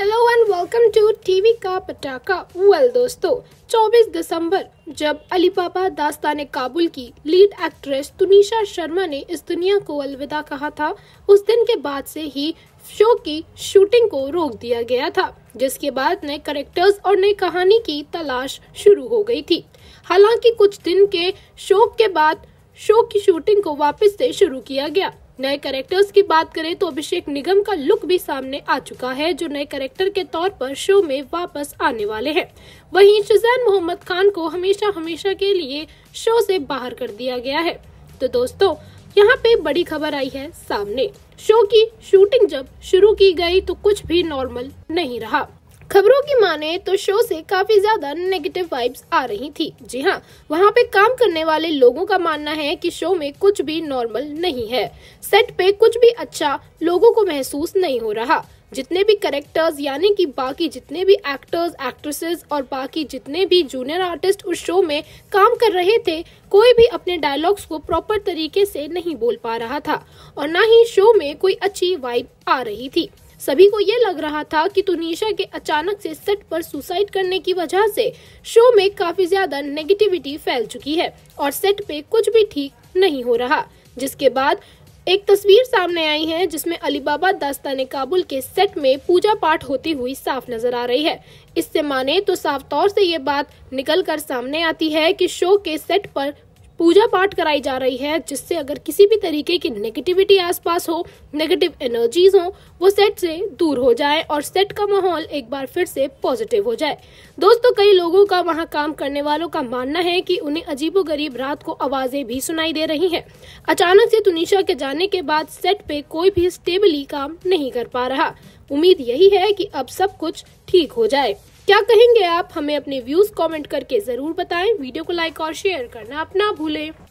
Hello and welcome to TV का पटाखा well दोस्तों 24 दिसंबर जब अली बाबा दास्तान काबुल की लीड एक्ट्रेस तुनिशा शर्मा ने इस दुनिया को अलविदा कहा था उस दिन के बाद से ही शो की शूटिंग को रोक दिया गया था जिसके बाद नए करेक्टर्स और नई कहानी की तलाश शुरू हो गई थी हालांकि कुछ दिन के शोक के बाद शो की शूटिंग को वापस से शुरू किया गया नए कैरेक्टर्स की बात करें तो अभिषेक निगम का लुक भी सामने आ चुका है जो नए कैरेक्टर के तौर पर शो में वापस आने वाले हैं। वहीं शुजैन मोहम्मद खान को हमेशा हमेशा के लिए शो से बाहर कर दिया गया है तो दोस्तों यहाँ पे बड़ी खबर आई है सामने शो की शूटिंग जब शुरू की गई तो कुछ भी नॉर्मल नहीं रहा खबरों की माने तो शो से काफी ज्यादा नेगेटिव वाइब्स आ रही थी जी हाँ वहाँ पे काम करने वाले लोगों का मानना है कि शो में कुछ भी नॉर्मल नहीं है सेट पे कुछ भी अच्छा लोगों को महसूस नहीं हो रहा जितने भी करेक्टर्स यानी कि बाकी जितने भी एक्टर्स एक्ट्रेसेस और बाकी जितने भी जूनियर आर्टिस्ट उस शो में काम कर रहे थे कोई भी अपने डायलॉग्स को प्रॉपर तरीके से नहीं बोल पा रहा था और ना ही शो में कोई अच्छी वाइब आ रही थी सभी को ये लग रहा था कि तुनिशा के अचानक से सेट पर सुसाइड करने की वजह से शो में काफी ज्यादा नेगेटिविटी फैल चुकी है और सेट पे कुछ भी ठीक नहीं हो रहा जिसके बाद एक तस्वीर सामने आई है जिसमें अलीबाबा दास्तान काबुल के सेट में पूजा पाठ होती हुई साफ नजर आ रही है इससे माने तो साफ तौर से ये बात निकल कर सामने आती है कि शो के सेट पर पूजा पाठ कराई जा रही है जिससे अगर किसी भी तरीके की नेगेटिविटी आसपास हो नेगेटिव एनर्जीज हो वो सेट से दूर हो जाए और सेट का माहौल एक बार फिर से पॉजिटिव हो जाए दोस्तों कई लोगों का वहां काम करने वालों का मानना है कि उन्हें अजीबोगरीब रात को आवाजें भी सुनाई दे रही हैं अचानक से तुनिशा के जाने के बाद सेट पे कोई भी स्टेबली काम नहीं कर पा रहा उम्मीद यही है कि अब सब कुछ ठीक हो जाए क्या कहेंगे आप हमें अपने व्यूज़ कमेंट करके ज़रूर बताएं वीडियो को लाइक और शेयर करना अपना भूलें